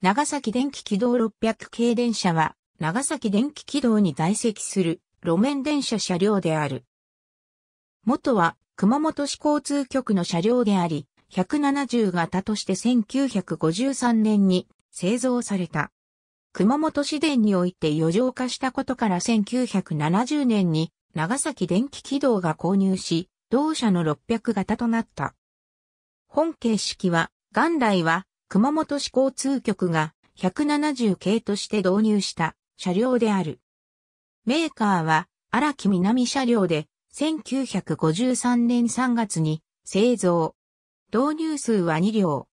長崎電気軌道600系電車は、長崎電気軌道に在籍する路面電車車両である。元は熊本市交通局の車両であり、170型として1953年に製造された。熊本市電において余剰化したことから1970年に長崎電気軌道が購入し、同社の600型となった。本形式は、元来は熊本市交通局が170系として導入した車両である。メーカーは荒木南車両で1953年3月に製造。導入数は2両。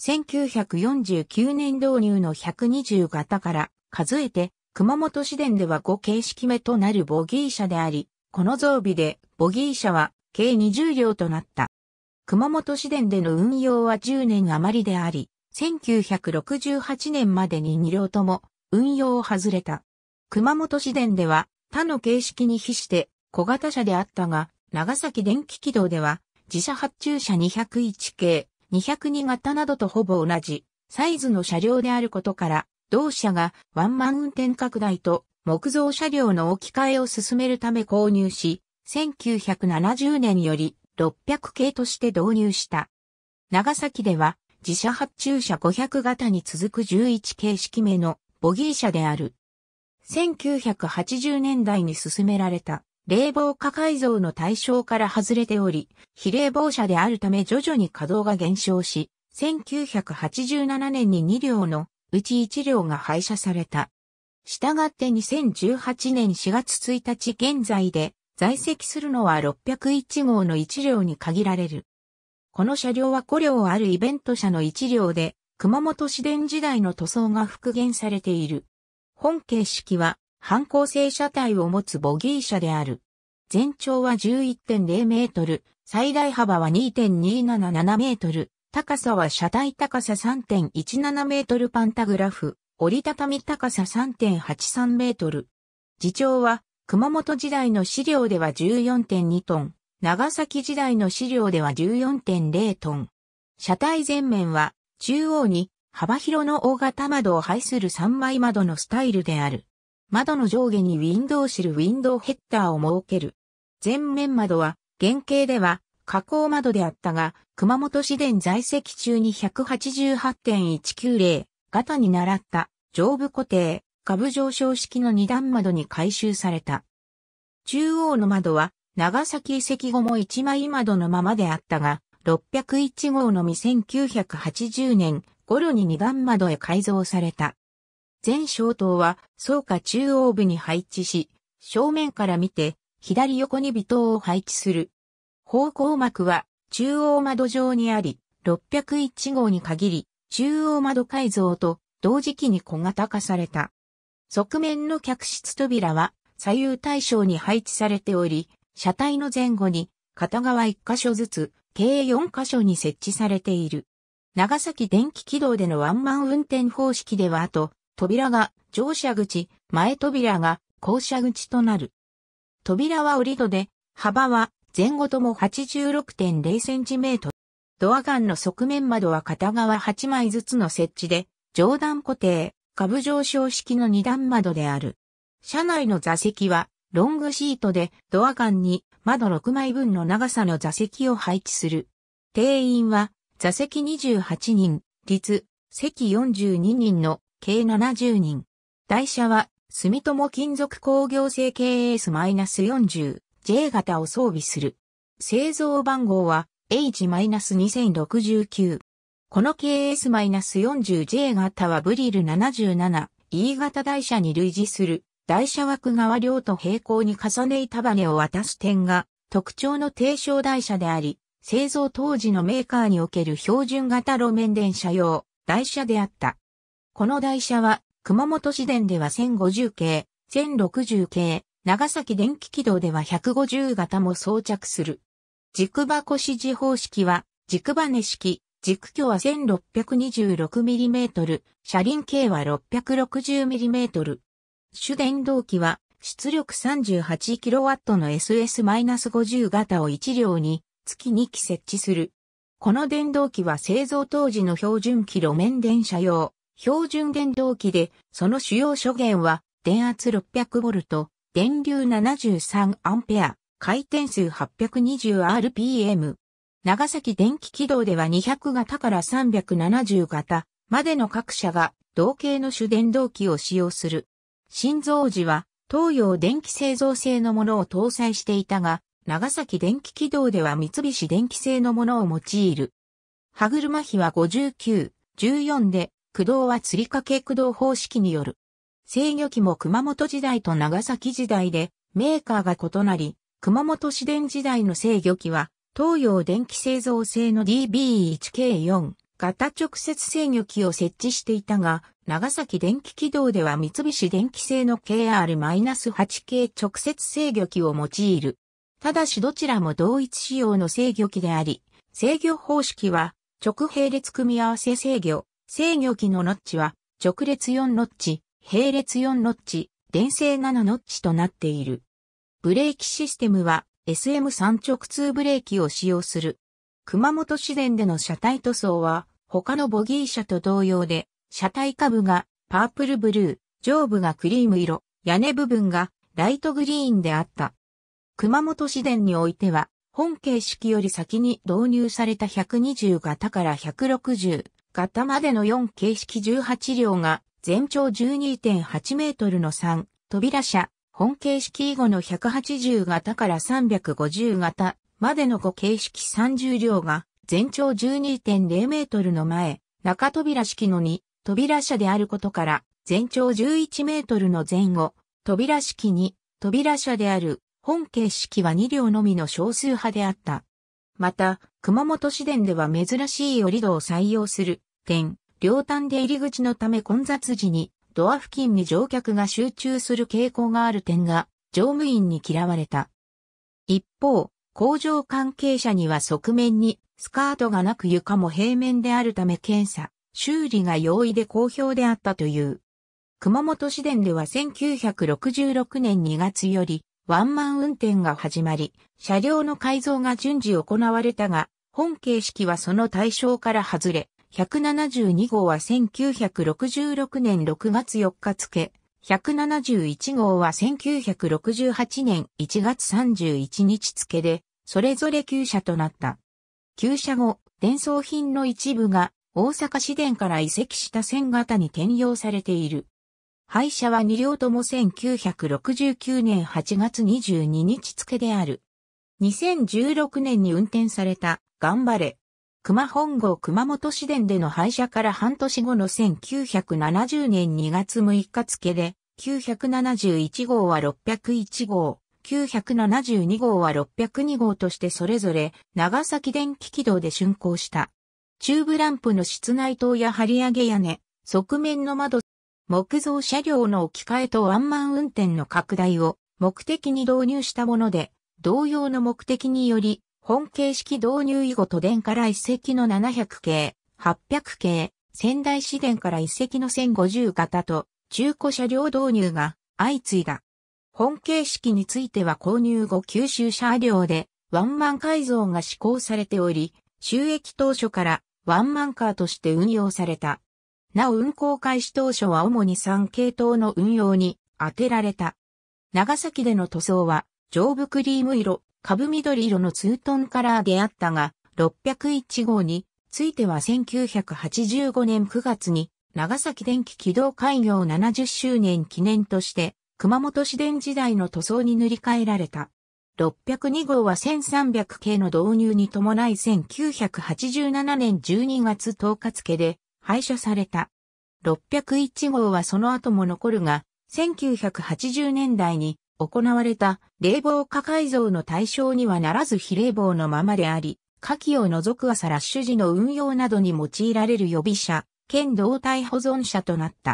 1949年導入の120型から数えて熊本市電では5形式目となるボギー車であり、この増備でボギー車は計20両となった。熊本市電での運用は10年余りであり、1968年までに2両とも運用を外れた。熊本市電では他の形式に比して小型車であったが、長崎電気軌道では自社発注車201系、202型などとほぼ同じサイズの車両であることから、同社がワンマン運転拡大と木造車両の置き換えを進めるため購入し、1970年より600系として導入した。長崎では自社発注車500型に続く11形式目のボギー車である。1980年代に進められた冷房化改造の対象から外れており、非冷房車であるため徐々に稼働が減少し、1987年に2両のうち1両が廃車された。したがって2018年4月1日現在で在籍するのは601号の1両に限られる。この車両は古両あるイベント車の一両で、熊本市電時代の塗装が復元されている。本形式は、反抗性車体を持つボギー車である。全長は11.0メートル、最大幅は2.277メートル、高さは車体高さ3.17メートルパンタグラフ、折りたたみ高さ3.83メートル。自長は、熊本時代の資料では14.2トン、長崎時代の資料では14.0トン。車体前面は中央に幅広の大型窓を配する3枚窓のスタイルである。窓の上下にウィンドウシルウィンドウヘッダーを設ける。前面窓は原型では加工窓であったが、熊本市電在籍中に188.190型に習った上部固定、下部上昇式の2段窓に改修された。中央の窓は長崎遺跡後も一枚窓のままであったが、601号のみ1980年頃に二段窓へ改造された。全小塔は倉下中央部に配置し、正面から見て左横に微塔を配置する。方向幕は中央窓上にあり、601号に限り中央窓改造と同時期に小型化された。側面の客室扉は左右対称に配置されており、車体の前後に片側1箇所ずつ、計4箇所に設置されている。長崎電気軌道でのワンマン運転方式では後、扉が乗車口、前扉が降車口となる。扉は折り戸で、幅は前後とも 86.0cm。ドアガンの側面窓は片側8枚ずつの設置で、上段固定、下部上昇式の2段窓である。車内の座席はロングシートでドア間に窓6枚分の長さの座席を配置する。定員は座席28人、率、席42人の計70人。台車は住友金属工業製 KS-40J 型を装備する。製造番号は H-2069。この KS-40J 型はブリル 77E 型台車に類似する台車枠側両と平行に重ね板羽を渡す点が特徴の低床台車であり、製造当時のメーカーにおける標準型路面電車用台車であった。この台車は熊本市電では1050系、1060系、長崎電気軌道では150型も装着する。軸箱指示方式は軸バネ式、軸距は 1626mm、車輪径は 660mm。主電動機は出力 38kW の SS-50 型を1両に月2機設置する。この電動機は製造当時の標準機路面電車用、標準電動機で、その主要諸元は、電圧 600V、電流 73A、回転数 820rpm。長崎電気軌道では200型から370型までの各社が同型の主電動機を使用する。新造時は東洋電気製造製のものを搭載していたが、長崎電気軌道では三菱電気製のものを用いる。歯車比は59、14で、駆動は釣り掛け駆動方式による。制御機も熊本時代と長崎時代で、メーカーが異なり、熊本市電時代の制御機は、東洋電気製造製の DB1K4 型直接制御機を設置していたが、長崎電気軌道では三菱電機製の KR-8 系直接制御機を用いる。ただしどちらも同一仕様の制御機であり、制御方式は直並列組み合わせ制御、制御機のノッチは直列4ノッチ、並列4ノッチ、電性7ノッチとなっている。ブレーキシステムは SM3 直通ブレーキを使用する。熊本市電での車体塗装は他のボギー車と同様で車体下部がパープルブルー、上部がクリーム色、屋根部分がライトグリーンであった。熊本市電においては、本形式より先に導入された120型から160型までの4形式18両が全長12.8メートルの3扉車、本形式以後の180型から350型までの5形式30両が全長12.0メートルの前、中扉式の2扉車であることから、全長11メートルの前後、扉式に、扉車である、本形式は2両のみの少数派であった。また、熊本市電では珍しい折戸を採用する点、両端で入り口のため混雑時にドア付近に乗客が集中する傾向がある点が乗務員に嫌われた。一方、工場関係者には側面にスカートがなく床も平面であるため検査修理が容易で好評であったという。熊本市電では1966年2月よりワンマン運転が始まり、車両の改造が順次行われたが、本形式はその対象から外れ、172号は1966年6月4日付、171号は1968年1月31日付で、それぞれ旧車となった。旧車後、伝送品の一部が大阪市電から移籍した線型に転用されている。廃車は2両とも1969年8月22日付である。2016年に運転された、頑張れ。熊本号熊本市電での廃車から半年後の1970年2月6日付で、971号は601号、972号は602号としてそれぞれ長崎電気軌道で竣工した。チューブランプの室内灯や張り上げ屋根、側面の窓、木造車両の置き換えとワンマン運転の拡大を目的に導入したもので、同様の目的により、本形式導入以後都電から一隻の700系、800系、仙台市電から一隻の1050型と、中古車両導入が相次いだ。本形式については購入後吸収車両で、ワンマン改造が施行されており、収益当初からワンマンカーとして運用された。なお運行開始当初は主に3系統の運用に当てられた。長崎での塗装は、上部クリーム色、株緑色のツートンカラーであったが、601号については1985年9月に長崎電気起動開業70周年記念として熊本市電時代の塗装に塗り替えられた。602号は1300系の導入に伴い1987年12月10日付で廃車された。601号はその後も残るが、1980年代に行われた冷房化改造の対象にはならず非冷房のままであり、火器を除く朝ラッシュ時の運用などに用いられる予備車、兼動体保存車となった。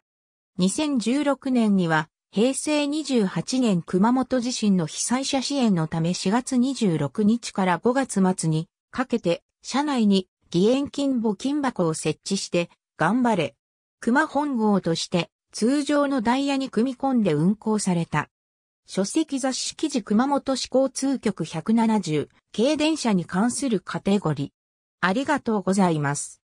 2016年には平成28年熊本地震の被災者支援のため4月26日から5月末にかけて社内に義援金募金箱を設置して頑張れ熊本号として通常のダイヤに組み込んで運行された。書籍雑誌記事熊本市交通局170、軽電車に関するカテゴリー。ありがとうございます。